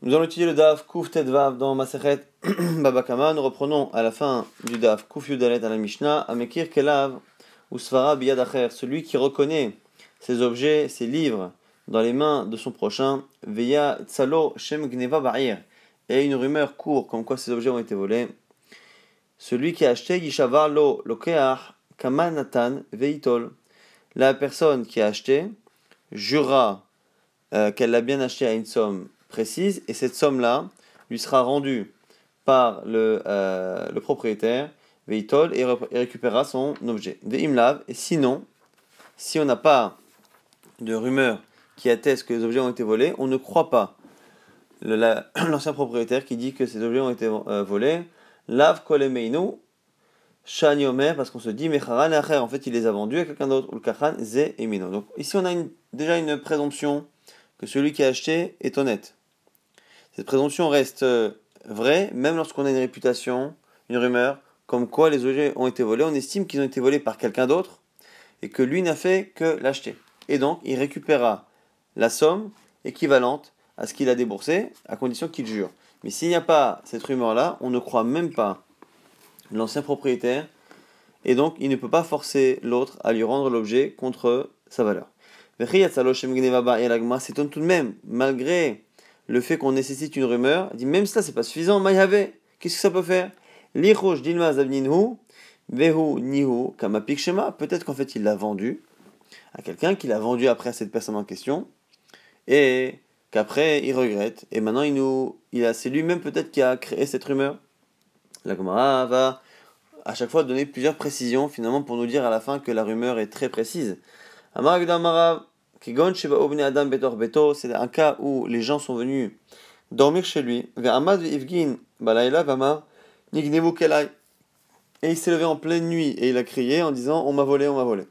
Nous allons utiliser le Daf Kuf Tedvav dans Maseret Babakama. Nous reprenons à la fin du Daf Kuf Yudalet à la Mishnah Amekir Kelav Usvara Biyadacher, celui qui reconnaît ses objets, ses livres dans les mains de son prochain, Veya Tsalo Shem Gneva Barir, et une rumeur court comme quoi ces objets ont été volés. Celui qui a acheté Yishavar Lo Lokeach Kamanatan Veitol. La personne qui a acheté jura euh, qu'elle l'a bien acheté à une somme précise, et cette somme-là lui sera rendue par le, euh, le propriétaire, Veitol, et, récupérera son objet. De Imlav, et sinon, si on n'a pas de rumeur qui atteste que les objets ont été volés, on ne croit pas l'ancien propriétaire qui dit que ces objets ont été euh, volés. Lav kolemeinu, shaniomer, parce qu'on se dit, mecharan acher, en fait il les a vendus à quelqu'un d'autre, ou ze emino. Donc ici on a une, déjà une présomption que celui qui a acheté est honnête. Cette présomption reste euh, vraie même lorsqu'on a une réputation, une rumeur, comme quoi les objets ont été volés. On estime qu'ils ont été volés par quelqu'un d'autre et que lui n'a fait que l'acheter. Et donc, il récupérera la somme équivalente à ce qu'il a déboursé, à condition qu'il jure. Mais s'il n'y a pas cette rumeur-là, on ne croit même pas l'ancien propriétaire, et donc il ne peut pas forcer l'autre à lui rendre l'objet contre sa valeur. s'étonne tout de même, malgré le fait qu'on nécessite une rumeur, dit même ça, c'est pas suffisant. avait, qu'est-ce que ça peut faire L'ichosh dilma zabninhu, vehu nihu, Peut-être qu'en fait, il l'a vendu à quelqu'un, qu'il l'a vendu après à cette personne en question, et qu'après, il regrette. Et maintenant, il nous, il a, c'est lui-même peut-être qui a créé cette rumeur. La Gomara va à chaque fois donner plusieurs précisions, finalement, pour nous dire à la fin que la rumeur est très précise. Amar Kigon Adam Betor Beto, c'est un cas où les gens sont venus dormir chez lui. Et il s'est levé en pleine nuit et il a crié en disant On m'a volé, on m'a volé.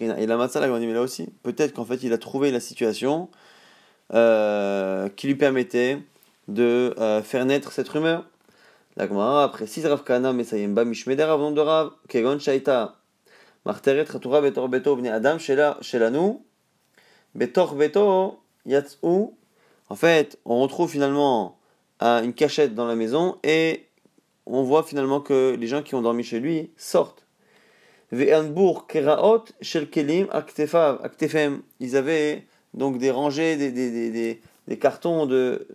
Il a matzah la là aussi. Peut-être qu'en fait il a trouvé la situation euh, qui lui permettait de euh, faire naître cette rumeur. Après Gemara précise Rav Kana, mais ça y est, Mishmeder avant de Rav, Kegon Shaita, en fait, on retrouve finalement euh, une cachette dans la maison et on voit finalement que les gens qui ont dormi chez lui sortent. Ils avaient donc des rangées, des, des, des, cartons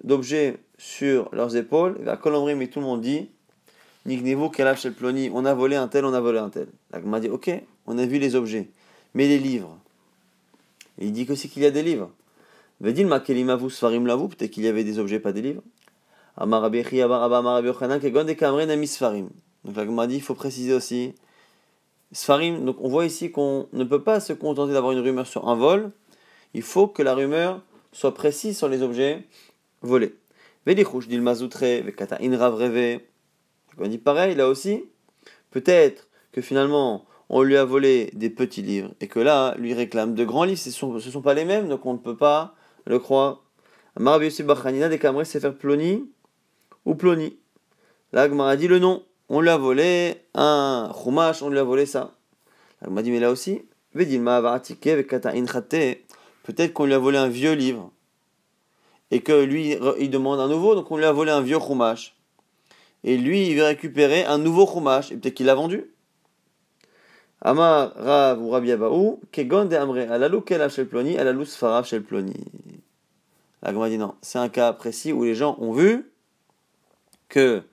d'objets sur leurs épaules. À colomberie, mais tout le monde dit on a volé un tel, on a volé un tel. L'agma dit, ok, on a vu les objets, mais les livres. il dit que c'est qu'il y a des livres. lavu, peut-être qu'il y avait des objets, pas des livres. Donc l'agma dit, il faut préciser aussi. Sfarim, donc on voit ici qu'on ne peut pas se contenter d'avoir une rumeur sur un vol. Il faut que la rumeur soit précise sur les objets volés. Velichush dil sur vekata inrav volés. » On dit pareil, là aussi, peut-être que finalement, on lui a volé des petits livres et que là, lui réclame de grands livres. Ce ne sont, pas les mêmes, donc on ne peut pas le croire. Amar des caméras, c'est faire Ploni ou Ploni. Là, a dit le nom. On lui a volé un Chumash, on lui a volé ça. m'a dit, mais là aussi, peut-être qu'on lui a volé un vieux livre et que lui, il demande un nouveau, donc on lui a volé un vieux Chumash et lui, il veut récupérer un nouveau chumash, et peut-être qu'il l'a vendu. Amar Rav ou Rabbi Abaou, Kegon de Amre, ploni, La dit non, c'est un cas précis où les gens ont vu que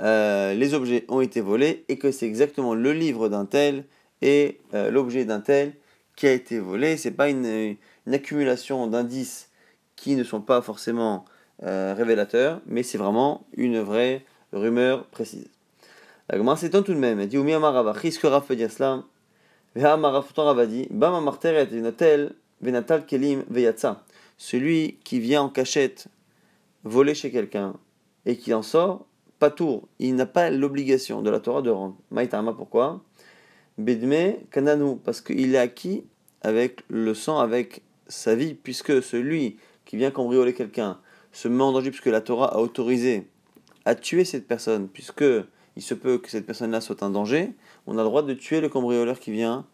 euh, les objets ont été volés et que c'est exactement le livre d'un tel et euh, l'objet d'un tel qui a été volé. C'est pas une, accumulation d'indices qui ne sont pas forcément euh, révélateurs, mais c'est vraiment une vraie rumeur précise. La Gemara s'étonne tout de même. Elle dit Oumi Amarava, risque Rav dire cela Veha Marafoutan Rav a dit Bama Marteret, Venatel Venatal Kelim Veyatsa. Celui qui vient en cachette voler chez quelqu'un et qui en sort, pas tour, il n'a pas l'obligation de la Torah de rendre. Maïtama, pourquoi Bedme kananou parce qu'il est acquis avec le sang, avec sa vie, puisque celui qui vient cambrioler quelqu'un se met en danger puisque la Torah a autorisé à tuer cette personne, puisque il se peut que cette personne-là soit un danger, on a le droit de tuer le cambrioleur qui vient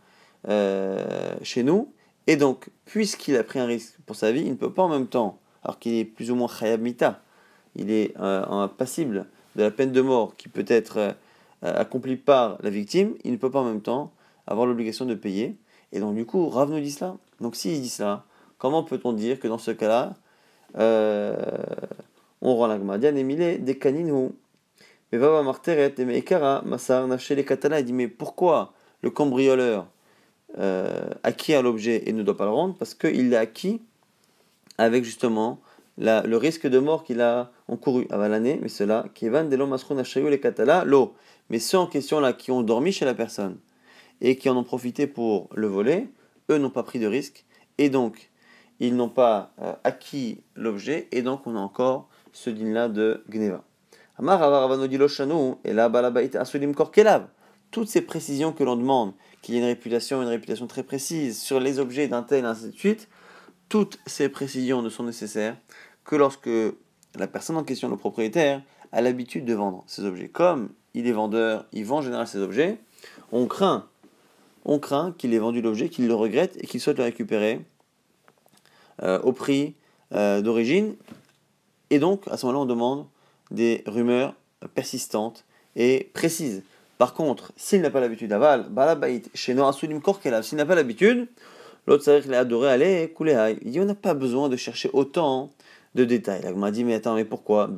euh, chez nous. Et donc, puisqu'il a pris un risque pour sa vie, il ne peut pas en même temps, alors qu'il est plus ou moins khayab mita, il est euh, passible de la peine de mort qui peut être euh, accomplie par la victime, il ne peut pas en même temps avoir l'obligation de payer. Et donc, du coup, Rav nous dit cela. Donc, s'il dit cela, comment peut-on dire que dans ce cas-là, euh, on rend la et emile des caninou Mais va marteret et meikara, Massar, naché les catalans Il dit Mais pourquoi le cambrioleur euh, acquiert l'objet et ne doit pas le rendre Parce qu'il l'a acquis avec justement la, le risque de mort qu'il a encouru avant l'année. Mais cela, Kevan n'a chez les catalans l'eau. Mais ceux en question là qui ont dormi chez la personne et qui en ont profité pour le voler, eux n'ont pas pris de risque et donc ils n'ont pas euh, acquis l'objet et donc on a encore ce din-là de Gneva. Amar Toutes ces précisions que l'on demande, qu'il y ait une réputation, une réputation très précise sur les objets d'un tel, ainsi de suite, toutes ces précisions ne sont nécessaires que lorsque la personne en question, le propriétaire, a l'habitude de vendre ces objets. Comme il est vendeur, il vend en général ses objets, on craint, on craint qu'il ait vendu l'objet, qu'il le regrette et qu'il souhaite le récupérer euh, au prix euh, d'origine et donc, à ce moment-là, on demande des rumeurs persistantes et précises. Par contre, s'il n'a pas l'habitude, d'aval balabait, chez s'il n'a pas l'habitude, l'autre adoré aller, Il dit, on n'a pas besoin de chercher autant de détails. La m'a dit, mais attends, mais pourquoi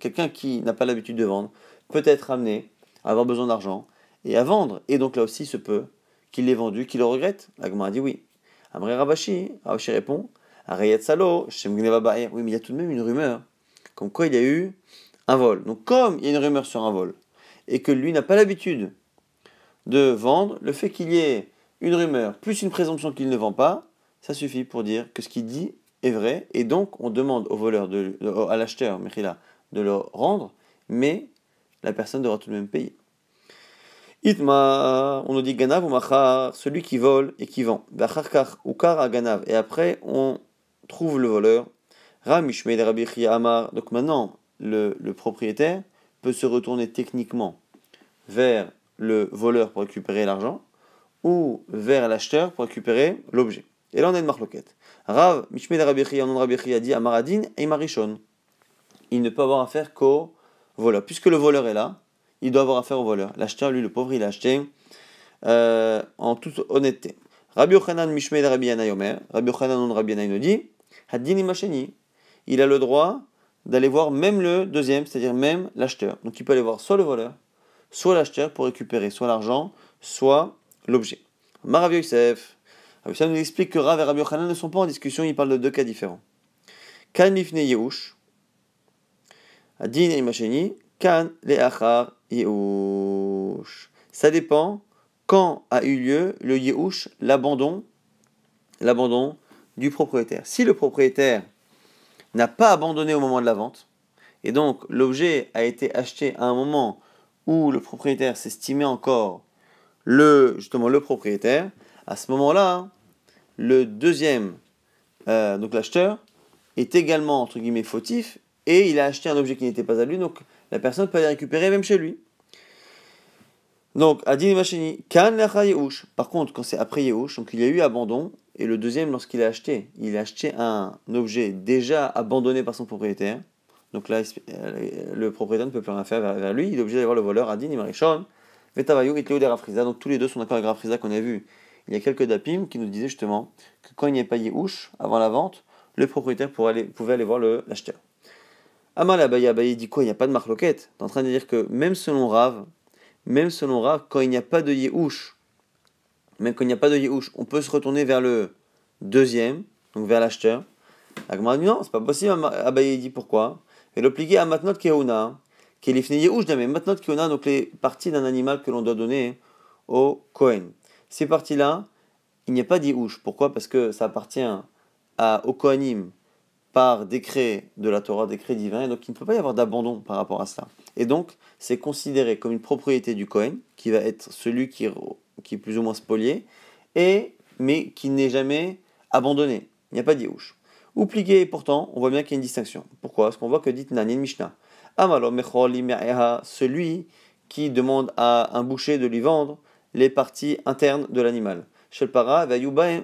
Quelqu'un qui n'a pas l'habitude de vendre peut être amené à avoir besoin d'argent et à vendre. Et donc là aussi, il se peut qu'il l'ait vendu, qu'il le regrette. L'agma a dit oui. Amré Rabashi, Rabashi répond, oui, mais il y a tout de même une rumeur, hein, comme quoi il y a eu un vol. Donc, comme il y a une rumeur sur un vol, et que lui n'a pas l'habitude de vendre, le fait qu'il y ait une rumeur plus une présomption qu'il ne vend pas, ça suffit pour dire que ce qu'il dit est vrai, et donc on demande au voleur, de, à l'acheteur, de le rendre, mais la personne devra tout de même payer. Itma, on nous dit Ganav ou Machar, celui qui vole et qui vend. ou à Ganav, et après on trouve le voleur. Rabbi Amar. Donc maintenant, le, propriétaire peut se retourner techniquement vers le voleur pour récupérer l'argent ou vers l'acheteur pour récupérer l'objet. Et là, on a une marloquette. Rav Rabbi Rabbi dit Amaradin et Marichon. Il ne peut avoir affaire qu'au voleur. Puisque le voleur est là, il doit avoir affaire au voleur. L'acheteur, lui, le pauvre, il a acheté euh, en toute honnêteté. Rabbi Yochanan Mishmed Rabbi Yomer. Rabbi Yochanan Rabbi nous dit il a le droit d'aller voir même le deuxième, c'est-à-dire même l'acheteur. Donc il peut aller voir soit le voleur, soit l'acheteur pour récupérer soit l'argent, soit l'objet. Youssef. ça nous explique que Rav et Rabbi Yochanan ne sont pas en discussion, ils parlent de deux cas différents. Kan lifne Ça dépend quand a eu lieu le Yehush, l'abandon, l'abandon du propriétaire. Si le propriétaire n'a pas abandonné au moment de la vente, et donc l'objet a été acheté à un moment où le propriétaire s'estimait encore le, justement le propriétaire, à ce moment-là, le deuxième, euh, donc l'acheteur, est également entre guillemets fautif et il a acheté un objet qui n'était pas à lui, donc la personne peut aller récupérer même chez lui. Donc, Adin Machini, Kan Yehush. Par contre, quand c'est après Yehush, donc il y a eu abandon, et le deuxième, lorsqu'il a acheté, il a acheté un objet déjà abandonné par son propriétaire. Donc là, euh, le propriétaire ne peut plus rien faire vers lui, il est obligé d'aller voir le voleur, Adin et Vetavayu, Rafriza. Donc tous les deux sont d'accord avec Rafriza qu'on a vu il y a quelques dapim qui nous disaient justement que quand il n'y avait pas Yehush, avant la vente, le propriétaire pouvait aller voir l'acheteur. Amal Abaye dit quoi Il n'y a pas de marloquette. T'es en train de dire que même selon Rav, même selon Rav, quand il n'y a pas de Yehush, quand il n'y a pas de on peut se retourner vers le deuxième, donc vers l'acheteur. Agmar dit non, c'est pas possible. Abaye dit pourquoi Et l'obligé à Matnot Keuna, qui est l'ifne Yehush d'Amé. Matnot Keuna, donc les parties d'un animal que l'on doit donner au Kohen. Ces parties-là, il n'y a pas d'Yehush. Pourquoi Parce que ça appartient à, au Kohanim par décret de la Torah, décret divin, et donc il ne peut pas y avoir d'abandon par rapport à cela. Et donc, c'est considéré comme une propriété du Kohen, qui va être celui qui, est plus ou moins spolié, et, mais qui n'est jamais abandonné. Il n'y a pas Ou et pourtant, on voit bien qu'il y a une distinction. Pourquoi Parce qu'on voit que dit Nanin Mishnah. Celui qui demande à un boucher de lui vendre les parties internes de l'animal. Shelpara,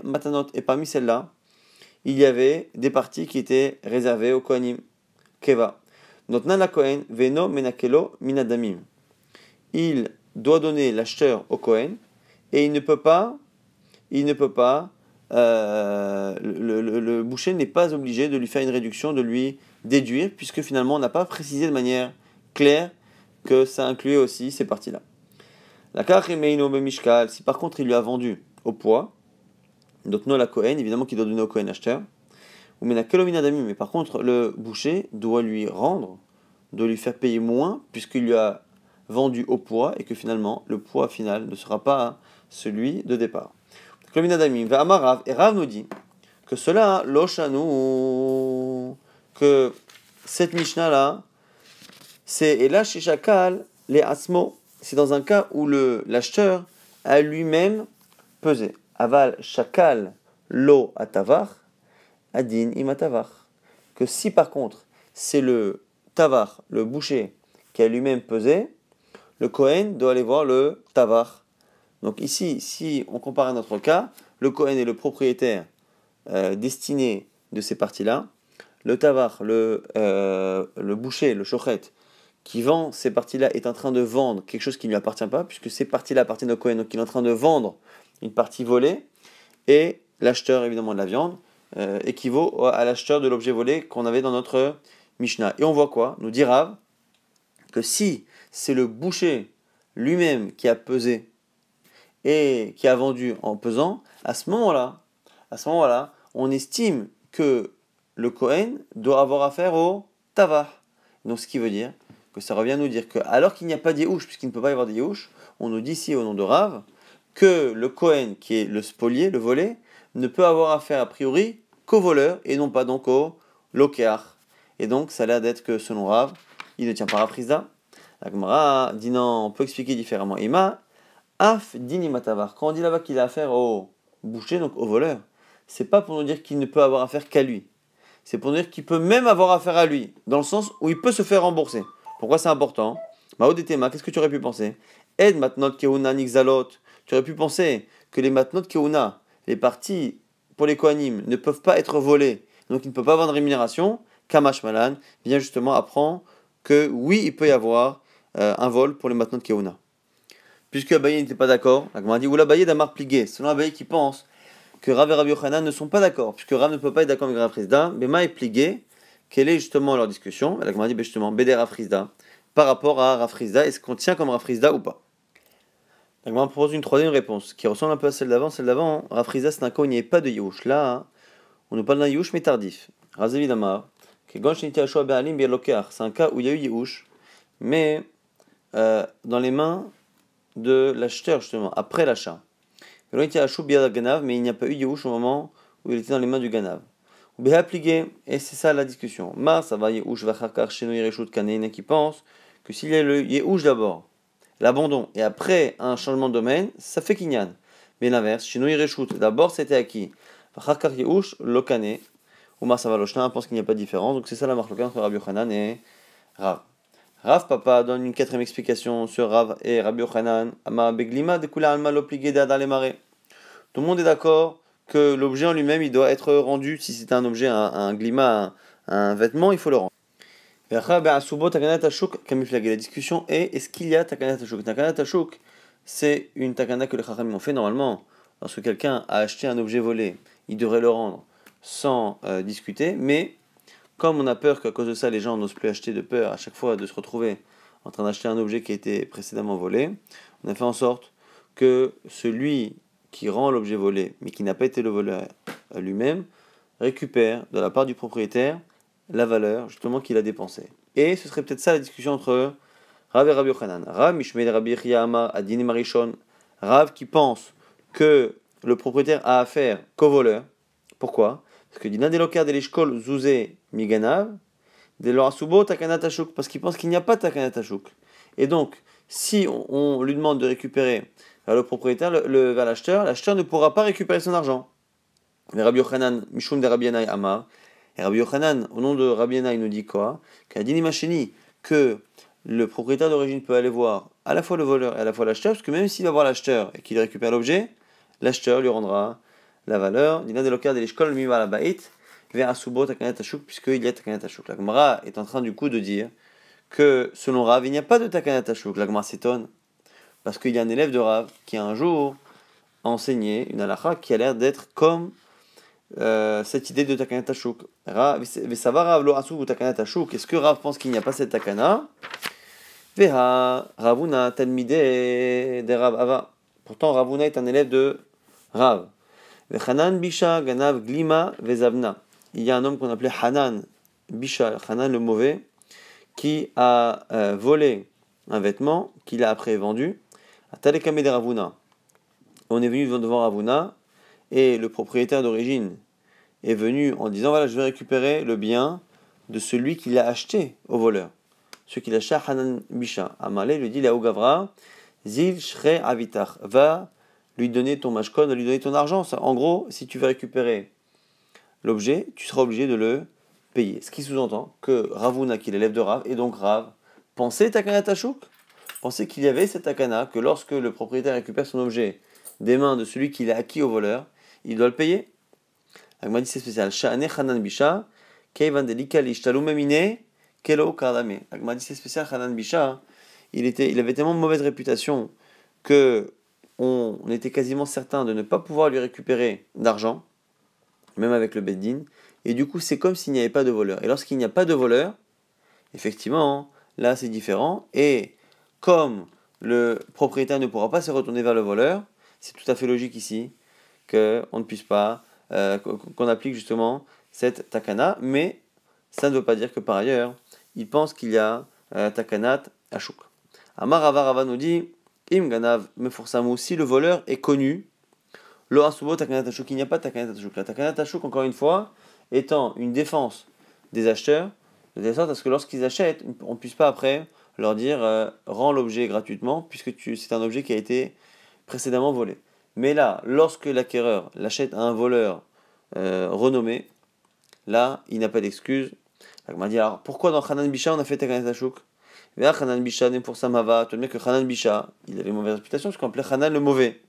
Matanot. Et parmi celles-là, il y avait des parties qui étaient réservées au Kohenim Keva la Kohen, Veno Minadamim. Il doit donner l'acheteur au Kohen et il ne peut pas, il ne peut pas, euh, le, boucher n'est pas obligé de lui faire une réduction, de lui déduire, puisque finalement on n'a pas précisé de manière claire que ça incluait aussi ces parties-là. La Bemishkal, si par contre il lui a vendu au poids, donc la Kohen, évidemment qu'il doit donner au Kohen l'acheteur, mais par contre, le boucher doit lui rendre, doit lui faire payer moins, puisqu'il lui a vendu au poids, et que finalement, le poids final ne sera pas celui de départ. va et Rav nous dit que cela, hein, nous que cette Mishnah-là, c'est et là les Asmo, c'est dans un cas où le l'acheteur a lui-même pesé. Aval Chakal, l'eau à Tavar, Adin tavar Que si par contre c'est le tavar, le boucher, qui a lui-même pesé, le Kohen doit aller voir le tavar. Donc ici, si on compare à notre cas, le Kohen est le propriétaire euh, destiné de ces parties-là. Le tavar, le, euh, le boucher, le chochet, qui vend ces parties-là, est en train de vendre quelque chose qui ne lui appartient pas, puisque ces parties-là appartiennent au Kohen. Donc il est en train de vendre une partie volée. Et l'acheteur, évidemment, de la viande euh, équivaut à l'acheteur de l'objet volé qu'on avait dans notre Mishnah. Et on voit quoi Nous dit Rav que si c'est le boucher lui-même qui a pesé et qui a vendu en pesant, à ce moment-là, à ce moment-là, on estime que le Kohen doit avoir affaire au tava Donc ce qui veut dire que ça revient à nous dire que alors qu'il n'y a pas d'Yehush, puisqu'il ne peut pas y avoir d'Yehush, on nous dit ici au nom de Rav que le Kohen qui est le spolié, le volé, ne peut avoir affaire a priori qu'au voleur et non pas donc au lokéar. Et donc, ça a l'air d'être que selon Rav, il ne tient pas à la Gemara dit non, on peut expliquer différemment. Ima, af dinimatavar. Quand on dit là-bas qu'il a affaire au boucher, donc au voleur, c'est pas pour nous dire qu'il ne peut avoir affaire qu'à lui. C'est pour nous dire qu'il peut même avoir affaire à lui, dans le sens où il peut se faire rembourser. Pourquoi c'est important Maodetema, qu'est-ce que tu aurais pu penser ed maintenant Keuna Nixalot. Tu aurais pu penser que les matnot Keuna, les parties pour les Kohanim ne peuvent pas être volées, donc il ne peut pas avoir de rémunération, Kamash Malan vient justement apprendre que oui, il peut y avoir euh, un vol pour les maintenant de Keona. Puisque Abaye n'était pas d'accord, la dit ou l'Abaye d'Amar Pligué, selon Abaye qui pense que Rav et ne sont pas d'accord, puisque Rav ne peut pas être d'accord avec Rav Bema est Pligué, quelle est justement leur discussion La dit ben, justement Beder Rav par rapport à Rav est-ce qu'on tient comme Rav ou pas vous propose une troisième réponse qui ressemble un peu à celle d'avant. Celle d'avant, c'est Rafriza où il n'y avait pas de Yush. Là, on nous parle d'un Yush mais tardif. Razavid Damar, ben ben c'est un cas où il y a eu Yush, mais euh, dans les mains de l'acheteur, justement, après l'achat. Ben mais il n'y a pas eu Yush au moment où il était dans les mains du Ganav. Et c'est ça la discussion. Mar, ça va Yehush, y Sheno, de Kaneina qui pense que s'il y a le Yehush d'abord, l'abandon et après un changement de domaine, ça fait kinyan. Mais l'inverse, Shinoi Reshut, d'abord c'était acquis. qui Yehush, Lokane, Oumar Savaloshna pense qu'il n'y a pas de différence. Donc c'est ça la marque locale entre Rabbi Yochanan et Rav. Rav Papa donne une quatrième explication sur Rav et Rabbi Yochanan. Beglima, Alma, Tout le monde est d'accord que l'objet en lui-même, il doit être rendu. Si c'est un objet, un, glima, un vêtement, il faut le rendre. La discussion est est-ce qu'il y a takanat ashuk Takanat c'est une takana que les chachamim ont fait normalement. Lorsque quelqu'un a acheté un objet volé, il devrait le rendre sans euh, discuter, mais comme on a peur qu'à cause de ça, les gens n'osent plus acheter de peur à chaque fois de se retrouver en train d'acheter un objet qui a été précédemment volé, on a fait en sorte que celui qui rend l'objet volé, mais qui n'a pas été le voleur lui-même, récupère de la part du propriétaire la valeur justement qu'il a dépensée. Et ce serait peut-être ça la discussion entre Rav et Rabbi Yochanan. Rav Mishmeid Rabbi Adine Marichon, Rav qui pense que le propriétaire a affaire qu'au voleur. Pourquoi Parce que Dina de l'Eshkol Zuzé Miganav, l'Orasubo Takanatashuk, parce qu'il pense qu'il n'y a pas Takanatashuk. Et donc, si on, lui demande de récupérer vers euh, le propriétaire, le, vers l'acheteur, l'acheteur ne pourra pas récupérer son argent. Rabbi Yochanan, Mishum de Rabbi Amar, et Rabbi Yochanan, au nom de Rabbi il nous dit quoi Qu'Adini Machini, que le propriétaire d'origine peut aller voir à la fois le voleur et à la fois l'acheteur, parce que même s'il va voir l'acheteur et qu'il récupère l'objet, l'acheteur lui rendra la valeur. Il a des locaux de l'école la vers Asubo puisqu'il y a La Gemara est en train du coup de dire que selon Rav, il n'y a pas de Takanatashuk. La Gemara s'étonne, parce qu'il y a un élève de Rav qui a un jour enseigné une halakha qui a l'air d'être comme euh, cette idée de Takana ashuk. Est-ce que Rav pense qu'il n'y a pas cette takana Ravuna talmide de Rav Ava. Pourtant, Ravuna est un élève de Rav. Hanan Bisha Ganav Glima Vezavna. Il y a un homme qu'on appelait Hanan Bisha, Hanan le mauvais, qui a euh, volé un vêtement qu'il a après vendu à Talekamé de Ravuna. On est venu devant Ravuna et le propriétaire d'origine est venu en disant voilà, je vais récupérer le bien de celui qui l'a acheté au voleur. Ce qu'il a Hanan Bisha. Amalé lui dit la Gavra, Zil Shre Avitar, va lui donner ton machkon, va lui donner ton argent. En gros, si tu veux récupérer l'objet, tu seras obligé de le payer. Ce qui sous-entend que Ravuna, qui l'élève de Rav, et donc Rav, pensait Takana Tashuk, pensait qu'il y avait cette Takana, que lorsque le propriétaire récupère son objet des mains de celui qui l'a acquis au voleur, il doit le payer. il, avait tellement de mauvaise réputation que on, était quasiment certain de ne pas pouvoir lui récupérer d'argent, même avec le Beddin. Et du coup, c'est comme s'il n'y avait pas de voleur. Et lorsqu'il n'y a pas de voleur, effectivement, là c'est différent. Et comme le propriétaire ne pourra pas se retourner vers le voleur, c'est tout à fait logique ici qu'on ne puisse pas, euh, qu'on applique justement cette takana, mais ça ne veut pas dire que par ailleurs, il pense qu'il y a euh, takanat ashuk. Amar nous dit Im ganav si le voleur est connu, lo asubo takanat ashuk, il n'y a pas takanat ashuk. La takanat ashuk, encore une fois, étant une défense des acheteurs, de telle sorte à ce que lorsqu'ils achètent, on ne puisse pas après leur dire euh, rends l'objet gratuitement, puisque c'est un objet qui a été précédemment volé. Mais là, lorsque l'acquéreur l'achète à un voleur euh, renommé, là, il n'a pas d'excuse. m'a dit alors pourquoi dans Hanan Bisha on a fait Takanet Ashuk Vers Hanan Bisha, pour Samava, tu que Khanan Bisha, il avait une mauvaise réputation parce qu'on appelait Hanan le mauvais.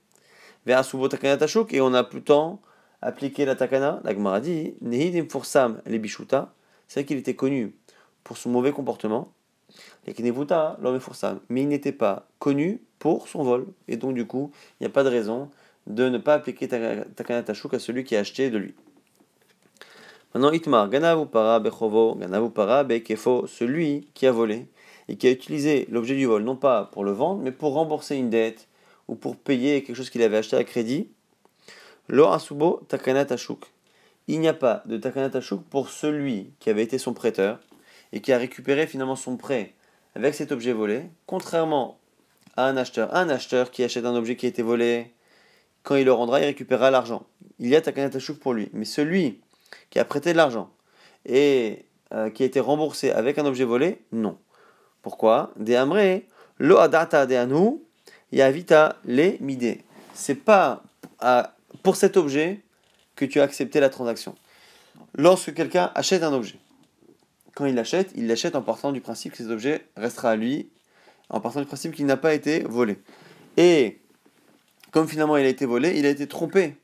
Vers Asubo et on a plutôt appliqué la Takana. la dit Nehidim pour les Bishuta, c'est vrai qu'il était connu pour son mauvais comportement l'homme est mais il n'était pas connu pour son vol. Et donc, du coup, il n'y a pas de raison de ne pas appliquer Takanatashuk à celui qui a acheté de lui. Maintenant, Itmar, Ganavu para bechovo, Ganavu para bekefo, celui qui a volé et qui a utilisé l'objet du vol, non pas pour le vendre, mais pour rembourser une dette ou pour payer quelque chose qu'il avait acheté à crédit. Lo asubo Takanatashuk. Il n'y a pas de Takanatashuk pour celui qui avait été son prêteur et qui a récupéré finalement son prêt avec cet objet volé, contrairement à un acheteur. Un acheteur qui achète un objet qui a été volé, quand il le rendra, il récupérera l'argent. Il y a ta à chouf pour lui. Mais celui qui a prêté de l'argent et euh, qui a été remboursé avec un objet volé, non. Pourquoi De Amre, lo adata de anu, yavita le mide. C'est pas ah, pour cet objet que tu as accepté la transaction. Lorsque quelqu'un achète un objet, quand il l'achète, il l'achète en partant du principe que cet objet restera à lui, en partant du principe qu'il n'a pas été volé. Et comme finalement il a été volé, il a été trompé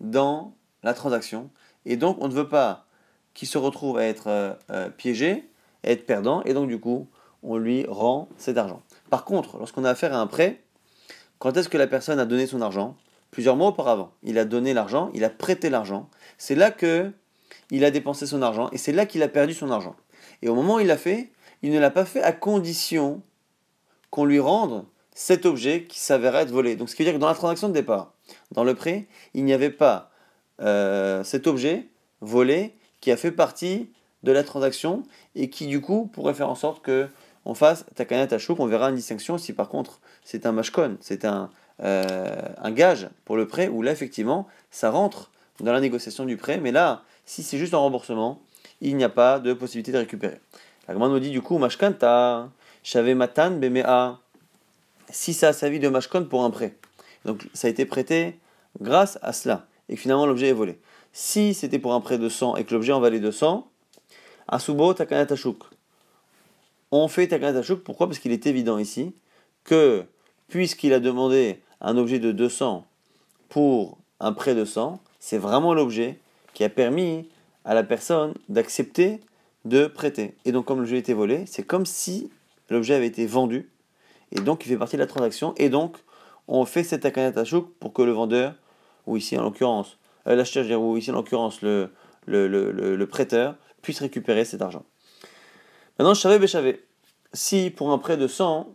dans la transaction. Et donc on ne veut pas qu'il se retrouve à être euh, euh, piégé, à être perdant, et donc du coup on lui rend cet argent. Par contre, lorsqu'on a affaire à un prêt, quand est-ce que la personne a donné son argent Plusieurs mois auparavant. Il a donné l'argent, il a prêté l'argent. C'est là que il a dépensé son argent et c'est là qu'il a perdu son argent. Et au moment où il l'a fait, il ne l'a pas fait à condition qu'on lui rende cet objet qui s'avérait être volé. Donc ce qui veut dire que dans la transaction de départ, dans le prêt, il n'y avait pas euh, cet objet volé qui a fait partie de la transaction et qui du coup pourrait faire en sorte que on fasse à tachou, on verra une distinction si par contre c'est un mashkon, c'est un, euh, un gage pour le prêt où là effectivement ça rentre dans la négociation du prêt, mais là si c'est juste un remboursement, il n'y a pas de possibilité de récupérer. La nous dit du coup, Mashkanta, Shave Matan Bemea, si ça a servi de Mashkan pour un prêt. Donc ça a été prêté grâce à cela, et finalement l'objet est volé. Si c'était pour un prêt de 100 et que l'objet en valait 200, Asubo Takanatashuk. On fait Takanatashuk, pourquoi Parce qu'il est évident ici que, puisqu'il a demandé un objet de 200 pour un prêt de 100, c'est vraiment l'objet qui a permis à la personne d'accepter de prêter. Et donc, comme l'objet a été volé, c'est comme si l'objet avait été vendu. Et donc, il fait partie de la transaction. Et donc, on fait cette Akana chouk pour que le vendeur, ou ici en l'occurrence, euh, l'acheteur, ou ici en l'occurrence le, le, prêteur, puisse récupérer cet argent. Maintenant, je ben savais si pour un prêt de 100,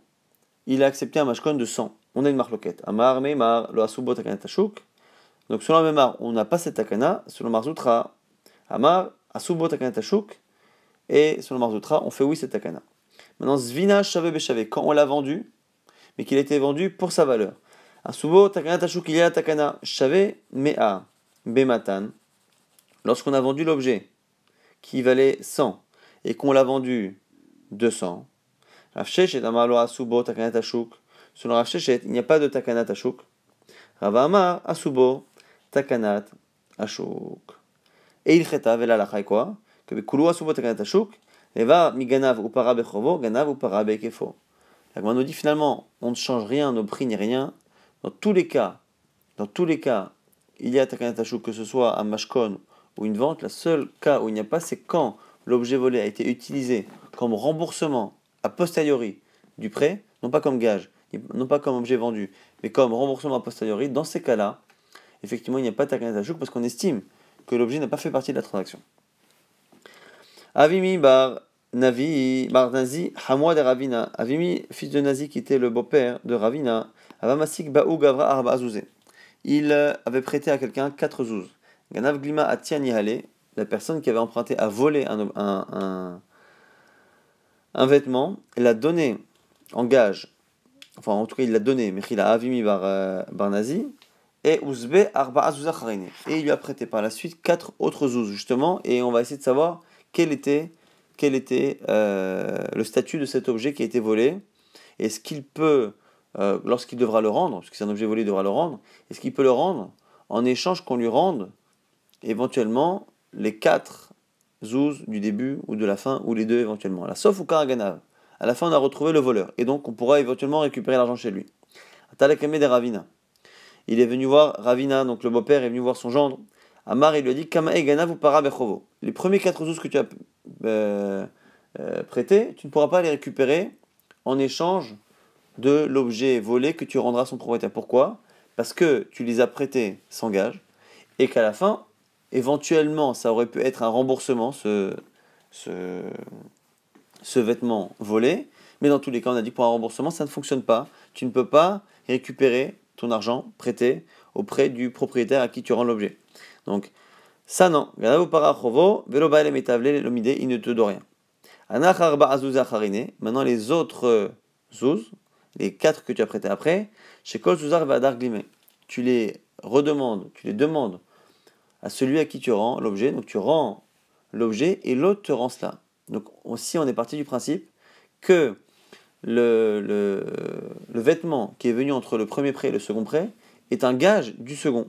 il a accepté un mashkon de 100, on a une marloquette. Amar, mar Donc, selon la on n'a pas cette Akana. Selon Marzoutra, Amar, Asubo Takana et selon Marzoutra, on fait oui c'est Takana. Maintenant, Zvina Shave Beshave, quand on l'a vendu, mais qu'il a été vendu pour sa valeur. Asubo Takana Tashuk, il y a Takana Shave Mea, Bematan, lorsqu'on a vendu l'objet qui valait 100 et qu'on l'a vendu 200, Rav Sheshet Amalo Asubo Takana selon Rav il n'y a pas de Takana Tashuk. Rav Amar Asubo Takanat Ashuk. Et il cheta la quoi Que ou ganav ou La nous dit finalement, on ne change rien, nos prix ni rien. Dans tous les cas, dans tous les cas, il y a takanatashuk, que ce soit un mashkon ou une vente. Le seul cas où il n'y a pas, c'est quand l'objet volé a été utilisé comme remboursement a posteriori du prêt, non pas comme gage, non pas comme objet vendu, mais comme remboursement a posteriori. Dans ces cas-là, effectivement, il n'y a pas takanatashuk parce qu'on estime que l'objet n'a pas fait partie de la transaction. Avimi bar Navi bar Nazi Hamwa de Ravina. Avimi, fils de Nazi, qui était le beau-père de Ravina, Avamasik Baou Gavra Arba azouze »« Il avait prêté à quelqu'un quatre zouz. Ganav Glima Atia Nihale, la personne qui avait emprunté a volé un, un, un, un l'a donné en gage, enfin en tout cas il l'a donné, mais a Avimi bar euh, Nazi, et Arba Et il lui a prêté par la suite quatre autres Zouz, justement, et on va essayer de savoir quel était, quel était euh, le statut de cet objet qui a été volé, et ce qu'il peut, euh, lorsqu'il devra le rendre, parce que c'est un objet volé, il devra le rendre, est-ce qu'il peut le rendre en échange qu'on lui rende éventuellement les quatre Zouz du début ou de la fin, ou les deux éventuellement. La sauf ou Karaganav. À la fin, on a retrouvé le voleur, et donc on pourra éventuellement récupérer l'argent chez lui. Atalekame des Ravina. Il est venu voir Ravina, donc le beau-père est venu voir son gendre. Amar, il lui a dit Kama egana Les premiers quatre sous que tu as euh, euh, prêtés, tu ne pourras pas les récupérer en échange de l'objet volé que tu rendras son propriétaire. Pourquoi Parce que tu les as prêtés sans gage et qu'à la fin, éventuellement, ça aurait pu être un remboursement, ce, ce, ce vêtement volé. Mais dans tous les cas, on a dit pour un remboursement, ça ne fonctionne pas. Tu ne peux pas récupérer ton argent prêté auprès du propriétaire à qui tu rends l'objet. Donc, ça non. Il ne te doit rien. Maintenant, les autres zouz, les quatre que tu as prêtés après, chez Tu les redemandes, tu les demandes à celui à qui tu rends l'objet. Donc, tu rends l'objet et l'autre te rend cela. Donc, aussi on est parti du principe que le, le, le, vêtement qui est venu entre le premier prêt et le second prêt est un gage du second.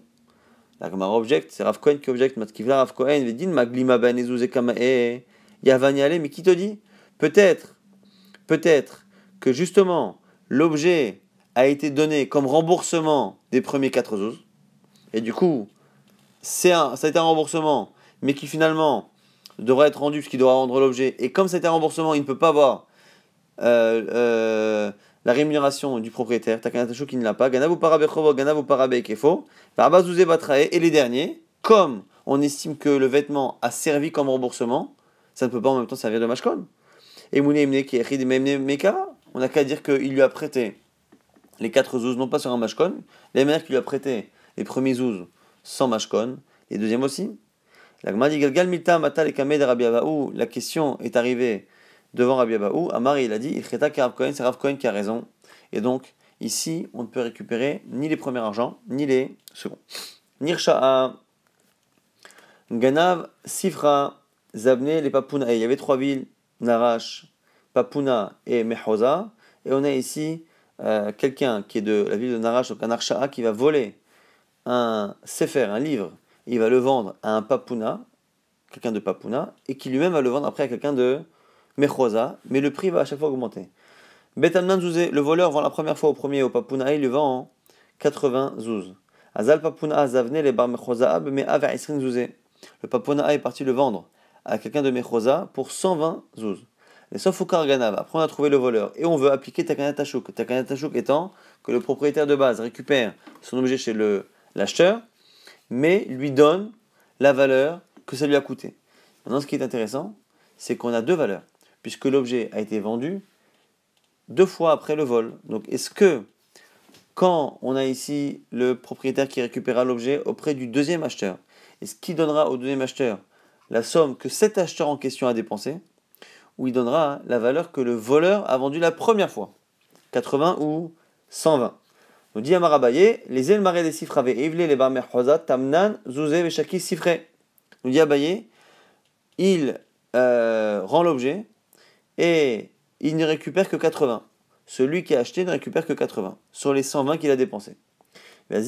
La Gemara object, c'est Rav Cohen qui objecte, Matkivla Rav Cohen, Vedin Maglima ben eh, Yavaniale, mais qui te dit Peut-être, peut-être que justement l'objet a été donné comme remboursement des premiers quatre et du coup, c'est un, ça a été un remboursement, mais qui finalement devrait être rendu, puisqu'il doit rendre l'objet, et comme c'était un remboursement, il ne peut pas avoir euh, euh, la rémunération du propriétaire, Takanatashu qui ne l'a pas, Ganavu Ganavu et les derniers, comme on estime que le vêtement a servi comme remboursement, ça ne peut pas en même temps servir de mashkon. Et qui on n'a qu'à dire qu'il lui a prêté les quatre zouz, non pas sur un mashkon, les mères qui lui a prêté les premiers zouz sans mashkon, les deuxièmes aussi. La question est arrivée devant Rabbi Abaou, Amar il a dit, il cheta Rav Cohen, c'est Rav Cohen qui a raison. Et donc, ici, on ne peut récupérer ni les premiers argent ni les seconds. Nirsha'a, Ganav, Sifra, Zabne, les Papuna. Et il y avait trois villes, Narash, Papuna et Mehosa. Et on a ici euh, quelqu'un qui est de la ville de Narash, donc un Arsha'a, qui va voler un Sefer, un livre. Il va le vendre à un Papouna, quelqu'un de Papouna, et qui lui-même va le vendre après à quelqu'un de mais le prix va à chaque fois augmenter. le voleur vend la première fois au premier au Papuna, il le vend en 80 Zouz. Azal le bar mais Le est parti le vendre à quelqu'un de mehroza pour 120 Zouz. Les Sofoukar Ganav, après on a trouvé le voleur et on veut appliquer Takanatashuk. Takanatashuk étant que le propriétaire de base récupère son objet chez l'acheteur, mais lui donne la valeur que ça lui a coûté. Maintenant, ce qui est intéressant, c'est qu'on a deux valeurs puisque l'objet a été vendu deux fois après le vol. Donc est-ce que quand on a ici le propriétaire qui récupérera l'objet auprès du deuxième acheteur, est-ce qu'il donnera au deuxième acheteur la somme que cet acheteur en question a dépensée ou il donnera la valeur que le voleur a vendu la première fois 80 ou 120. Nous dit Amarabaye, les Elmaré des avaient évelé les Barmer Tamnan, Zouzev et cifré. Nous dit Abaye, il euh, rend l'objet et il ne récupère que 80. Celui qui a acheté ne récupère que 80 sur les 120 qu'il a dépensés. Et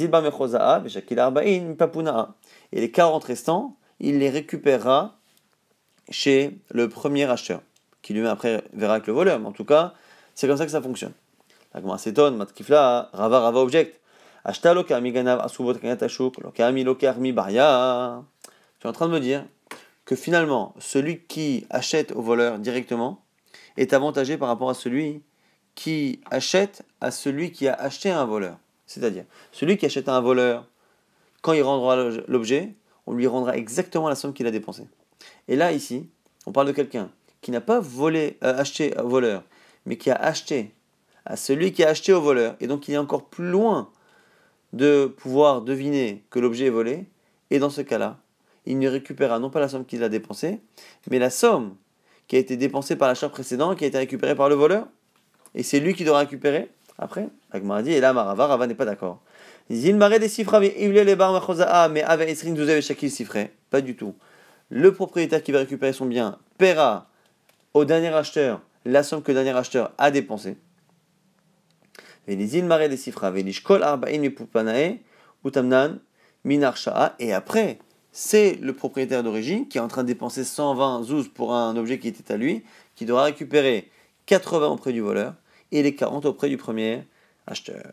les 40 restants, il les récupérera chez le premier acheteur, qui lui-même après verra avec le voleur. Mais en tout cas, c'est comme ça que ça fonctionne. La s'étonne, Matkifla, Rava Rava object. asubot Tu es en train de me dire que finalement, celui qui achète au voleur directement, est avantagé par rapport à celui qui achète à celui qui a acheté à un voleur. C'est-à-dire, celui qui achète à un voleur, quand il rendra l'objet, on lui rendra exactement la somme qu'il a dépensée. Et là, ici, on parle de quelqu'un qui n'a pas volé, euh, acheté un voleur, mais qui a acheté à celui qui a acheté au voleur. Et donc, il est encore plus loin de pouvoir deviner que l'objet est volé. Et dans ce cas-là, il ne récupérera non pas la somme qu'il a dépensée, mais la somme qui a été dépensé par l'achat précédent, qui a été récupéré par le voleur. Et c'est lui qui doit récupérer. Après, Agmar dit, et là, Marava, Rava n'est pas d'accord. Il les des mais avec Esrin, avez et le Pas du tout. Le propriétaire qui va récupérer son bien paiera au dernier acheteur la somme que le dernier acheteur a dépensée. Et après, c'est le propriétaire d'origine qui est en train de dépenser 120 zouz pour un objet qui était à lui, qui devra récupérer 80 auprès du voleur et les 40 auprès du premier acheteur.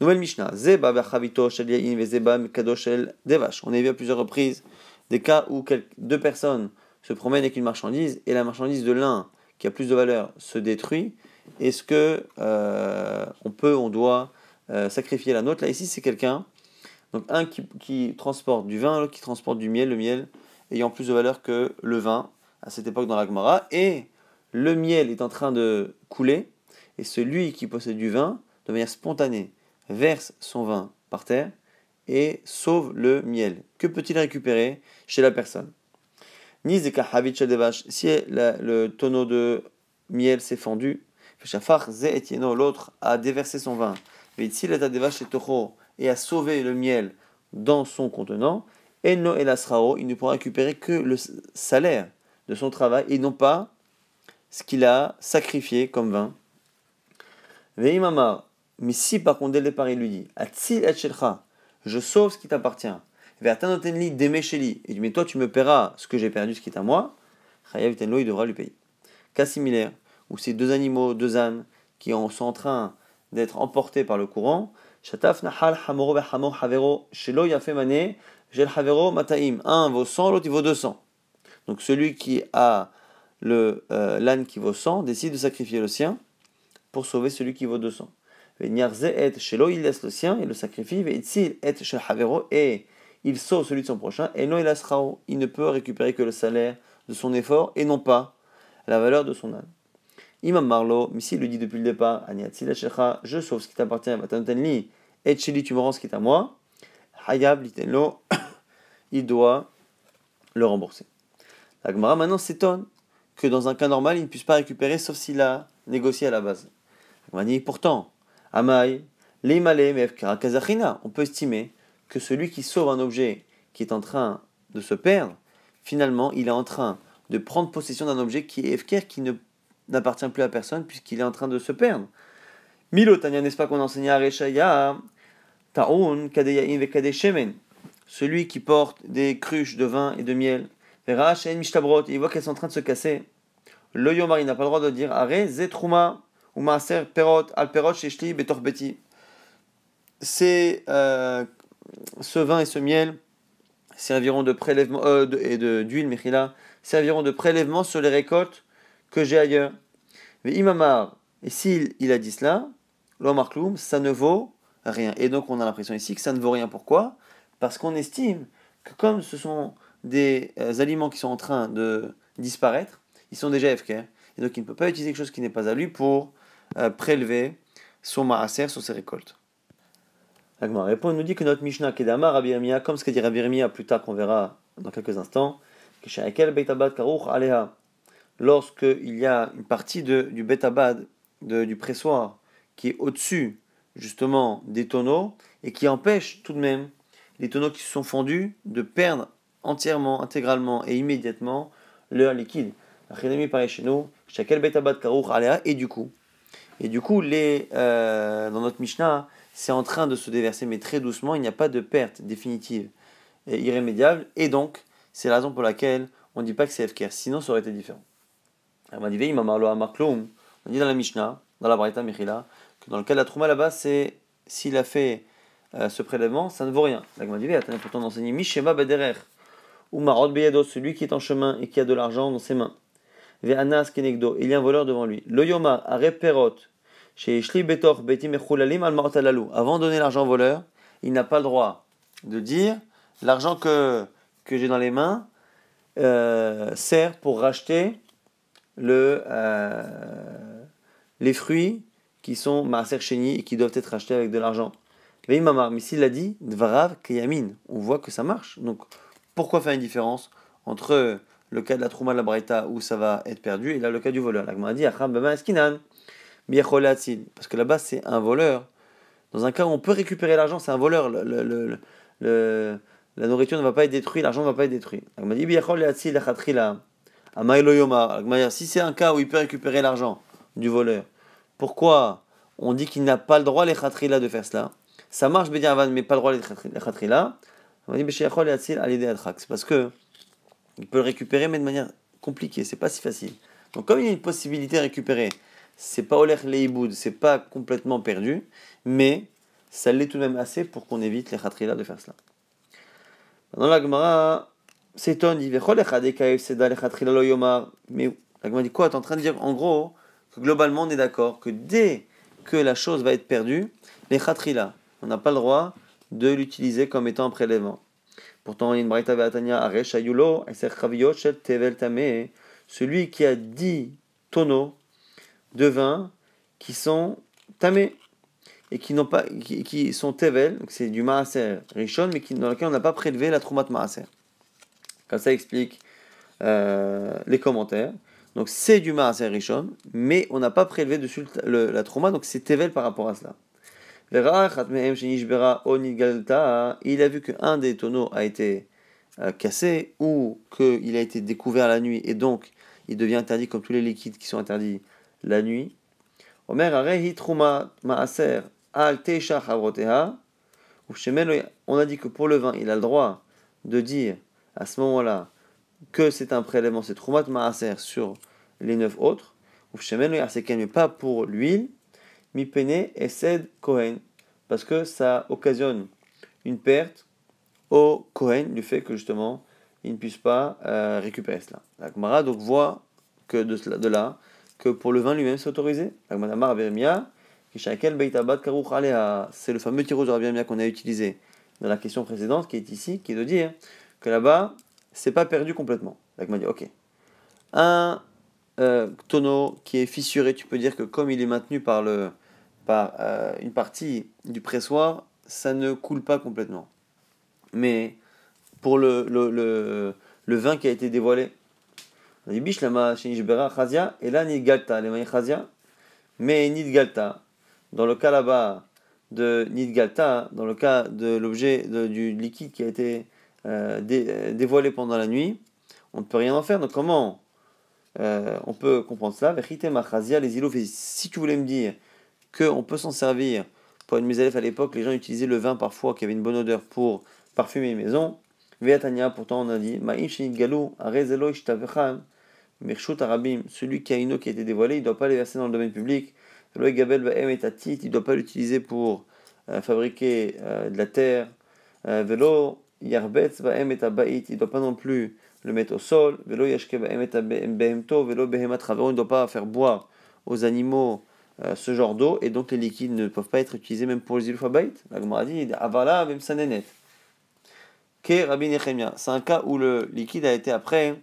Nouvelle Mishnah. On a vu à plusieurs reprises des cas où deux personnes se promènent avec une marchandise et la marchandise de l'un qui a plus de valeur se détruit. Est-ce que euh, on peut, on doit euh, sacrifier la nôtre Là ici, c'est quelqu'un donc un qui, transporte du vin, l'autre qui transporte du miel, le miel ayant plus de valeur que le vin à cette époque dans la et le miel est en train de couler, et celui qui possède du vin, de manière spontanée, verse son vin par terre et sauve le miel. Que peut-il récupérer chez la personne Si le tonneau de miel s'est fendu, l'autre a déversé son vin. Mais si l'état des vaches est et a sauvé le miel dans son contenant, no il ne pourra récupérer que le salaire de son travail et non pas ce qu'il a sacrifié comme vin. mais si par contre dès le départ il lui dit Atsil et je sauve ce qui t'appartient. Vertanotenli il dit Mais toi tu me paieras ce que j'ai perdu, ce qui est à moi. Chayav Tenlo, il devra lui payer. Cas similaire, où ces deux animaux, deux ânes, qui sont en train d'être emportés par le courant, Shataf Nahal Hamoro Behamo Havero Shelo Yafemane Gel Havero Mataim. Un vaut 100, l'autre il vaut 200. Donc celui qui a le euh, l'âne qui vaut 100 décide de sacrifier le sien pour sauver celui qui vaut 200. et Shelo, il laisse le sien et le sacrifie. Veitzil et Shel Havero et il sauve celui de son prochain. Et non, il Il ne peut récupérer que le salaire de son effort et non pas la valeur de son âne. Imam Marlo, Missi le dit depuis le départ, je sauve ce qui t'appartient, Vatantenli, et Chili, tu me rends ce qui est à moi. Hayab, il doit le rembourser. La Gemara maintenant s'étonne que dans un cas normal, il ne puisse pas récupérer sauf s'il a négocié à la base. La dit pourtant, Amai, on peut estimer que celui qui sauve un objet qui est en train de se perdre, finalement, il est en train de prendre possession d'un objet qui est efker, qui n'appartient plus à personne, puisqu'il est en train de se perdre. Milotania, n'est-ce pas qu'on enseignait à Rechaya Ta'oun Celui qui porte des cruches de vin et de miel. Verach mishtabrot. Il voit qu'elles sont en train de se casser. Le yomar, n'a pas le droit de dire ou perot al perot C'est euh, ce vin et ce miel serviront de prélèvement euh, de, et de, d'huile serviront de prélèvement sur les récoltes que j'ai ailleurs. Mais imamar, et s'il il a dit cela, ça ne vaut rien. Et donc on a l'impression ici que ça ne vaut rien. Pourquoi Parce qu'on estime que comme ce sont des euh, aliments qui sont en train de disparaître, ils sont déjà FK. Et donc il ne peut pas utiliser quelque chose qui n'est pas à lui pour euh, prélever son maaser sur ses récoltes. Agma répond, nous dit que notre Mishnah Kedama, comme ce qu'a dit Rabbi plus tard qu'on verra dans quelques instants, lorsqu'il y a une partie de, du betabad, de, du pressoir, qui est au-dessus justement des tonneaux et qui empêchent tout de même les tonneaux qui se sont fondus de perdre entièrement, intégralement et immédiatement leur liquide. et du coup. Et du coup, les, euh, dans notre Mishnah, c'est en train de se déverser, mais très doucement, il n'y a pas de perte définitive et irrémédiable. Et donc, c'est la raison pour laquelle on ne dit pas que c'est FKR, sinon ça aurait été différent. On dit dans la Mishnah, dans la dans le cas de la Trouma là-bas, c'est s'il a fait euh, ce prélèvement, ça ne vaut rien. La dit, a pourtant enseigné Mishema Baderer, ou Marot Beyado, celui qui est en chemin et qui a de l'argent dans ses mains. Ve Anas Kenegdo, il y a un voleur devant lui. Le a Areperot, chez Ishli Betor, Betim Echulalim, Al Avant de donner l'argent au voleur, il n'a pas le droit de dire l'argent que, que j'ai dans les mains euh, sert pour racheter le, euh, les fruits qui sont Maaser et qui doivent être achetés avec de l'argent. Mais mais s'il l'a dit, Kayamin, on voit que ça marche. Donc pourquoi faire une différence entre le cas de la Trouma de la Braïta où ça va être perdu et là le cas du voleur dit parce que là-bas c'est un voleur. Dans un cas où on peut récupérer l'argent, c'est un voleur. Le, le, la nourriture ne va pas être détruite, l'argent ne va pas être détruit. dit si c'est un cas où il peut récupérer l'argent du voleur pourquoi on dit qu'il n'a pas le droit, les khatrila, de faire cela Ça marche, bien avant mais pas le droit, les khatrila. On dit C'est parce que il peut le récupérer, mais de manière compliquée. C'est pas si facile. Donc, comme il y a une possibilité de récupérer, c'est pas Oler c'est pas complètement perdu, mais ça l'est tout de même assez pour qu'on évite les khatrila de faire cela. Dans la Gemara, il dit Mais la Gemara dit quoi Tu en train de dire, en gros, globalement on est d'accord que dès que la chose va être perdue, les khatrila, on n'a pas le droit de l'utiliser comme étant un prélèvement. Pourtant, il celui qui a 10 tonneaux de vin qui sont tamés et qui, n'ont pas, qui, sont tevel, donc c'est du maaser richon, mais qui, dans lequel on n'a pas prélevé la troumate maaser. Comme ça explique euh, les commentaires. Donc c'est du Maaser Rishon, mais on n'a pas prélevé dessus le, la trauma, donc c'est Tevel par rapport à cela. Il a vu qu'un des tonneaux a été euh, cassé ou qu'il a été découvert la nuit et donc il devient interdit comme tous les liquides qui sont interdits la nuit. On a dit que pour le vin, il a le droit de dire à ce moment-là que c'est un prélèvement, c'est Troumat Maaser sur les neuf autres, ou Shemenu mais pas pour l'huile, mi pene et cède Kohen, parce que ça occasionne une perte au Kohen du fait que justement il ne puisse pas euh, récupérer cela. La donc voit que de, cela, là que pour le vin lui-même c'est autorisé. La c'est le fameux tirage de qu'on a utilisé dans la question précédente qui est ici, qui est de dire que là-bas c'est pas perdu complètement. L'agma dit ok. Un euh, tonneau qui est fissuré, tu peux dire que comme il est maintenu par, le, par euh, une partie du pressoir, ça ne coule pas complètement. Mais pour le, le, le, le vin qui a été dévoilé, et là Nidgalta, mais Nidgalta, dans le cas là-bas de Nidgalta, dans le cas de l'objet du liquide qui a été euh, euh, dévoilé pendant la nuit, on ne peut rien en faire. Donc comment euh, on peut comprendre cela les îlots, si tu voulais me dire qu'on peut s'en servir, pour une mise à l'époque, les gens utilisaient le vin parfois qui avait une bonne odeur pour parfumer les maisons. pourtant on a dit, celui qui a une eau qui a été dévoilée, il ne doit pas les verser dans le domaine public. Gabel il ne doit pas l'utiliser pour fabriquer de la terre. vélo, et il ne doit pas non plus le mettre au sol, et il ne doit pas faire boire aux animaux euh, ce genre d'eau, et donc les liquides ne peuvent pas être utilisés même pour les Iluf Avala c'est un cas où le liquide a été après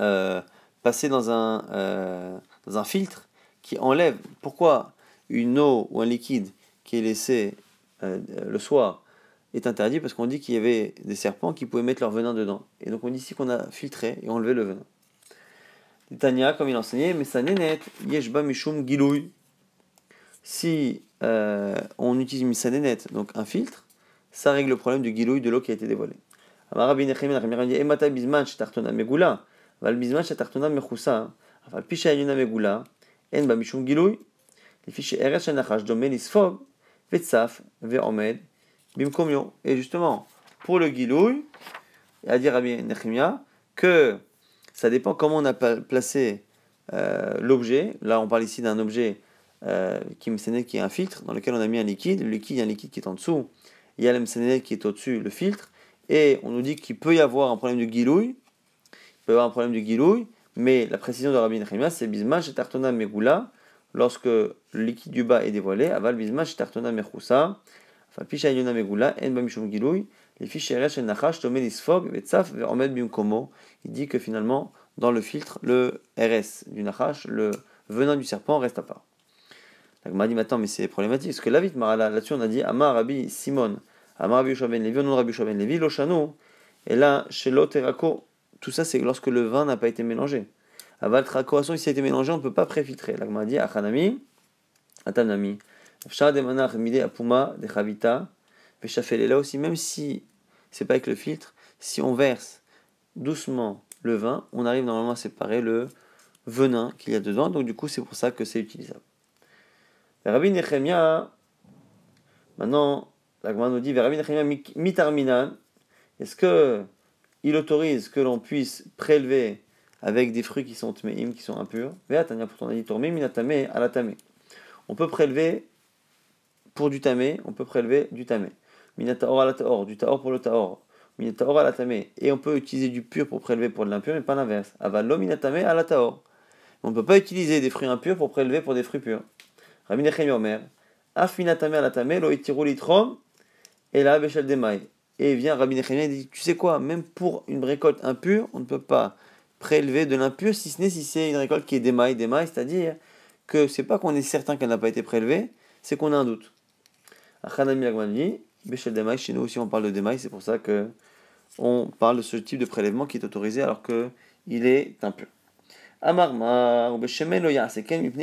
euh, passé dans un, euh, dans un filtre qui enlève. Pourquoi une eau ou un liquide qui est laissé le soir est interdit parce qu'on dit qu'il y avait des serpents qui pouvaient mettre leur venin dedans. Et donc on dit ici qu'on a filtré et enlevé le venin. Tania, comme il enseignait, mais ça net, yeshba mishum giloui. Si euh, on utilise misanenet, donc un filtre, ça règle le problème du gilouy de l'eau qui a été dévoilée. Rabbi Bimkomio. Et justement, pour le Gilouï, à dire à Nechimia, que ça dépend comment on a placé euh, l'objet. Là, on parle ici d'un objet euh, qui est un filtre dans lequel on a mis un liquide. Le liquide, il y a un liquide qui est en dessous. Il y a l'MCNL qui est au-dessus, le filtre. Et on nous dit qu'il peut y avoir un problème de Gilouï. Il peut y avoir un problème de Gilouï, Mais la précision de Rabbi Nechemia, c'est Bismash et Tartona Megula. Lorsque le liquide du bas est dévoilé, aval Bismash et Tartona Mechoussa. Il dit que finalement, dans le filtre, le RS du Nahash, le venin du serpent, reste à part. L'agma dit maintenant, mais c'est problématique, parce que la vite, là-dessus, on a dit Amar Rabbi Simon, Amar Rabbi Shaben Levi, non Rabbi Shaben Levi, Loshano, et là, chez l'Oterako, tout ça, c'est lorsque le vin n'a pas été mélangé. Aval Trakoason, si ça a été mélangé, on ne peut pas préfiltrer. L'agma dit Achanami, Atanami de Chavita, là aussi, même si c'est pas avec le filtre, si on verse doucement le vin, on arrive normalement à séparer le venin qu'il y a dedans. Donc du coup, c'est pour ça que c'est utilisable. Rabbi Nechemia, maintenant, la nous dit, Rabbi Nechemia mitarminan, est-ce que il autorise que l'on puisse prélever avec des fruits qui sont tmeim, qui sont impurs. pourtant on a dit On peut prélever pour du tamé, on peut prélever du tamé. Minataor à la taor, du taor pour le taor. Minataor à la tamé. Et on peut utiliser du pur pour prélever pour de l'impur, mais pas l'inverse. Avalo à la taor. On ne peut pas utiliser des fruits impurs pour prélever pour des fruits purs. Rabbi Omer. Afinatame à la tamé, lo litrom, et la béchel des mailles. Et vient Rabbi dit Tu sais quoi, même pour une récolte impure, on ne peut pas prélever de l'impur si ce n'est si c'est une récolte qui est des mailles c'est-à-dire que c'est pas qu'on est certain qu'elle n'a pas été prélevée, c'est qu'on a un doute. Achanami Agmani, Béchel Demaï, chez nous aussi on parle de Demaï, c'est pour ça que on parle de ce type de prélèvement qui est autorisé alors qu'il est impur.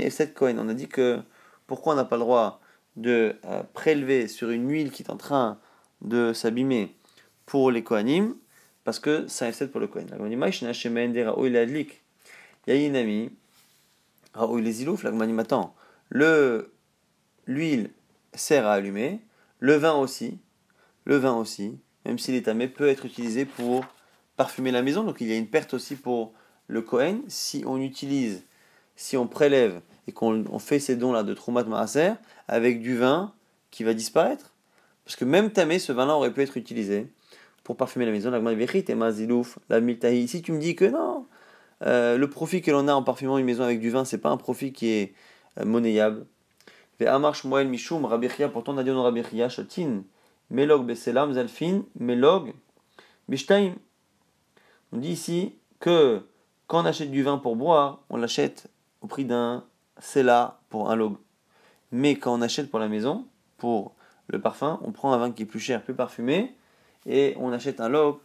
cette Kohen. On a dit que pourquoi on n'a pas le droit de euh, prélever sur une huile qui est en train de s'abîmer pour les Kohanim, parce que ça est pour le Kohen. Yayinami, Raoui les ilouf, Le L'huile sert à allumer, le vin aussi, le vin aussi, même si est peut être utilisé pour parfumer la maison, donc il y a une perte aussi pour le Kohen, si on utilise, si on prélève et qu'on fait ces dons-là de Troumat Maaser avec du vin qui va disparaître. Parce que même tamé, ce vin-là aurait pu être utilisé pour parfumer la maison, la et Mazilouf, la Si tu me dis que non, euh, le profit que l'on a en parfumant une maison avec du vin, c'est pas un profit qui est euh, monnayable, on dit On dit ici que quand on achète du vin pour boire, on l'achète au prix d'un sela pour un log. Mais quand on achète pour la maison, pour le parfum, on prend un vin qui est plus cher, plus parfumé, et on achète un log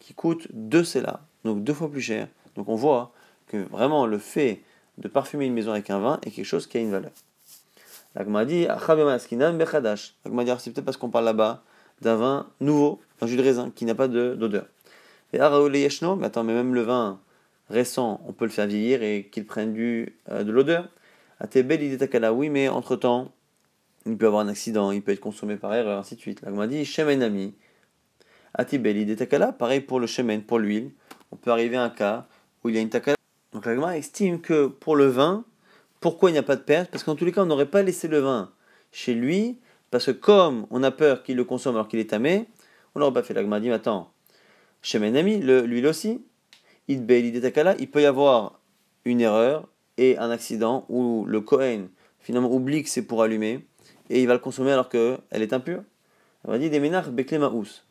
qui coûte deux sela, donc deux fois plus cher. Donc on voit que vraiment le fait de parfumer une maison avec un vin est quelque chose qui a une valeur. L'agma dit ah, c'est peut-être parce qu'on parle là-bas d'un vin nouveau, un jus de raisin qui n'a pas d'odeur. Et ah, yeshno, mais attends, mais même le vin récent, on peut le faire vieillir et qu'il prenne du, euh, de l'odeur. Atebel takala, oui, mais entre-temps, il peut avoir un accident, il peut être consommé par erreur, ainsi de suite. L'agma dit Atibel takala, pareil pour le shemen, pour l'huile. On peut arriver à un cas où il y a une takala. Donc l'agma estime que pour le vin, pourquoi il n'y a pas de perte Parce qu'en tous les cas, on n'aurait pas laissé le vin chez lui, parce que comme on a peur qu'il le consomme alors qu'il est tamé, on n'aurait pas fait l'agma. Dit, attends, chez mes amis, l'huile aussi, il peut y avoir une erreur et un accident où le Cohen finalement oublie que c'est pour allumer et il va le consommer alors qu'elle est impure. On va dire des ménards housse.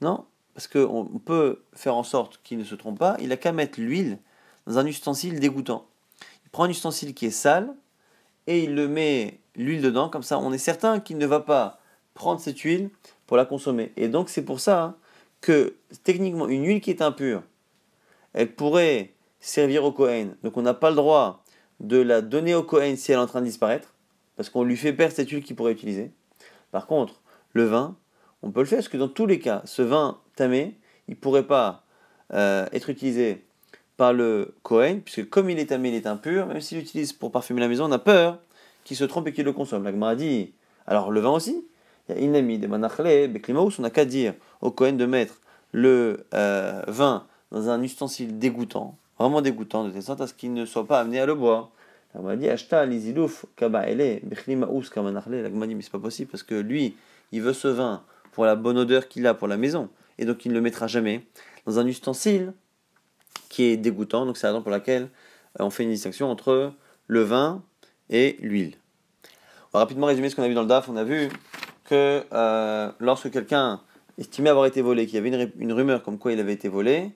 Non, parce qu'on peut faire en sorte qu'il ne se trompe pas, il n'a qu'à mettre l'huile dans un ustensile dégoûtant prend un ustensile qui est sale et il le met l'huile dedans, comme ça on est certain qu'il ne va pas prendre cette huile pour la consommer. Et donc c'est pour ça hein, que techniquement une huile qui est impure, elle pourrait servir au Cohen. Donc on n'a pas le droit de la donner au Cohen si elle est en train de disparaître, parce qu'on lui fait perdre cette huile qu'il pourrait utiliser. Par contre, le vin, on peut le faire, parce que dans tous les cas, ce vin tamé, il ne pourrait pas euh, être utilisé par le Cohen puisque comme il est amé il est impur, même s'il l'utilise pour parfumer la maison, on a peur qu'il se trompe et qu'il le consomme. L'Agma a dit, alors le vin aussi, il y a on n'a qu'à dire au Cohen de mettre le euh, vin dans un ustensile dégoûtant, vraiment dégoûtant, de telle sorte à ce qu'il ne soit pas amené à le boire. L'Agma a dit, Lizilouf, Kaba, Ele, dit, mais c'est pas possible parce que lui, il veut ce vin pour la bonne odeur qu'il a pour la maison, et donc il ne le mettra jamais dans un ustensile qui est dégoûtant. Donc c'est la raison pour laquelle euh, on fait une distinction entre le vin et l'huile. On va rapidement résumer ce qu'on a vu dans le DAF. On a vu que euh, lorsque quelqu'un estimait avoir été volé, qu'il y avait une, rumeur comme quoi il avait été volé,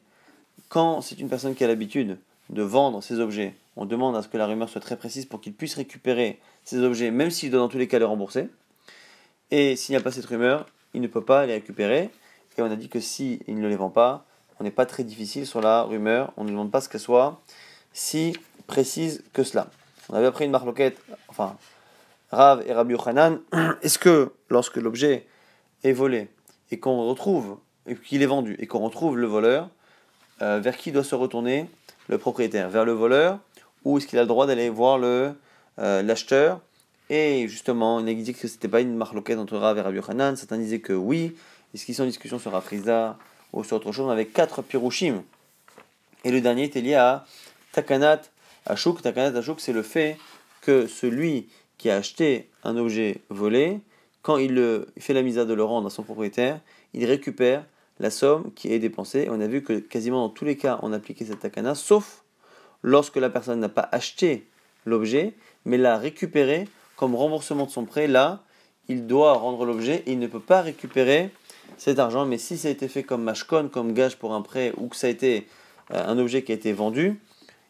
quand c'est une personne qui a l'habitude de vendre ses objets, on demande à ce que la rumeur soit très précise pour qu'il puisse récupérer ses objets, même s'il doit dans tous les cas le rembourser. Et s'il n'y a pas cette rumeur, il ne peut pas les récupérer. Et on a dit que s'il ne les vend pas, on n'est pas très difficile sur la rumeur, on ne demande pas ce qu'elle soit si précise que cela. On avait appris une marloquette, enfin, Rav et Rabbi Yochanan, est-ce que lorsque l'objet est volé et qu'on retrouve, et qu'il est vendu et qu'on retrouve le voleur, euh, vers qui doit se retourner le propriétaire Vers le voleur ou est-ce qu'il a le droit d'aller voir le euh, l'acheteur Et justement, il a dit que ce n'était pas une marloquette entre Rav et Rabbi Yochanan, certains disaient que oui, est-ce qu'ils sont en discussion sur Rizah ou sur autre chose. On avait quatre pirushim. Et le dernier était lié à Takanat Ashuk. Takanat Ashuk, c'est le fait que celui qui a acheté un objet volé, quand il, euh, fait la mise à de le rendre à son propriétaire, il récupère la somme qui est dépensée. on a vu que quasiment dans tous les cas, on appliquait cette takana, sauf lorsque la personne n'a pas acheté l'objet, mais l'a récupéré comme remboursement de son prêt. Là, il doit rendre l'objet et il ne peut pas récupérer cet argent. Mais si ça a été fait comme mashkon, comme gage pour un prêt, ou que ça a été euh, un objet qui a été vendu,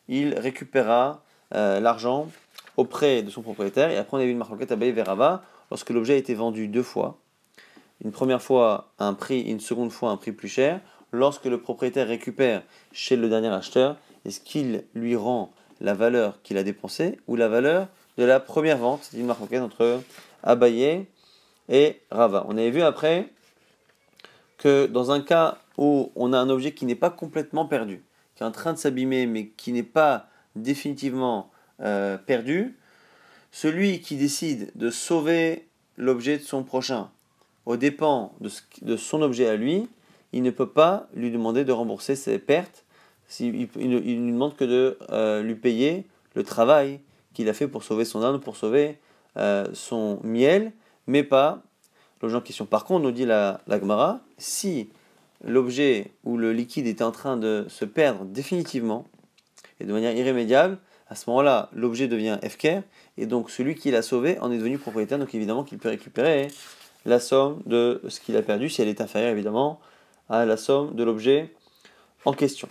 il récupérera euh, l'argent auprès de son propriétaire. Et après, on a vu une marque-enquête à Rava lorsque l'objet a été vendu deux fois, une première fois un prix, une seconde fois un prix plus cher, lorsque le propriétaire récupère chez le dernier acheteur, est-ce qu'il lui rend la valeur qu'il a dépensée ou la valeur de la première vente C'est une marque entre Abaye et Rava. On avait vu après que dans un cas où on a un objet qui n'est pas complètement perdu, qui est en train de s'abîmer, mais qui n'est pas définitivement euh, perdu, celui qui décide de sauver l'objet de son prochain au dépens de, son objet à lui, il ne peut pas lui demander de rembourser ses pertes. Il, il, ne demande que de euh, lui payer le travail qu'il a fait pour sauver son âne, pour sauver euh, son miel, mais pas l'objet en question. Par contre, nous dit la, la si l'objet ou le liquide était en train de se perdre définitivement et de manière irrémédiable, à ce moment-là, l'objet devient FK et donc celui qui l'a sauvé en est devenu propriétaire. Donc évidemment qu'il peut récupérer la somme de ce qu'il a perdu si elle est inférieure évidemment à la somme de l'objet en question.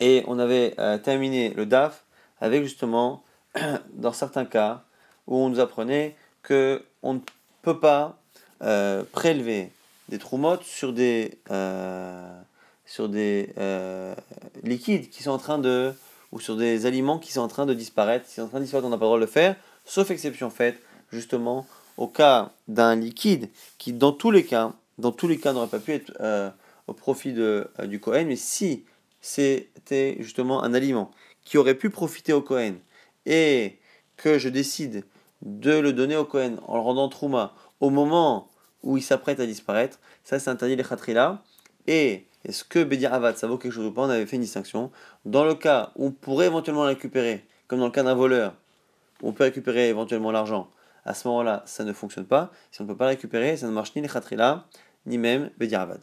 Et on avait euh, terminé le DAF avec justement, dans certains cas, où on nous apprenait que on ne peut pas euh, prélever des troumottes sur des, euh, sur des euh, liquides qui sont en train de. ou sur des aliments qui sont en train de disparaître. Si sont en train de disparaître, on n'a pas le droit de le faire, sauf exception faite, justement, au cas d'un liquide qui, dans tous les cas, dans tous les cas, n'aurait pas pu être au profit du Cohen, mais si c'était justement un aliment qui aurait pu profiter au Cohen et que je décide de le donner au Cohen en le rendant Trouma au moment où il s'apprête à disparaître. Ça, c'est interdit les khatrila. Et est-ce que Bedir Avad, ça vaut quelque chose ou pas On avait fait une distinction. Dans le cas où on pourrait éventuellement récupérer, comme dans le cas d'un voleur, on peut récupérer éventuellement l'argent. À ce moment-là, ça ne fonctionne pas. Si on ne peut pas récupérer, ça ne marche ni les khatrila, ni même Bedir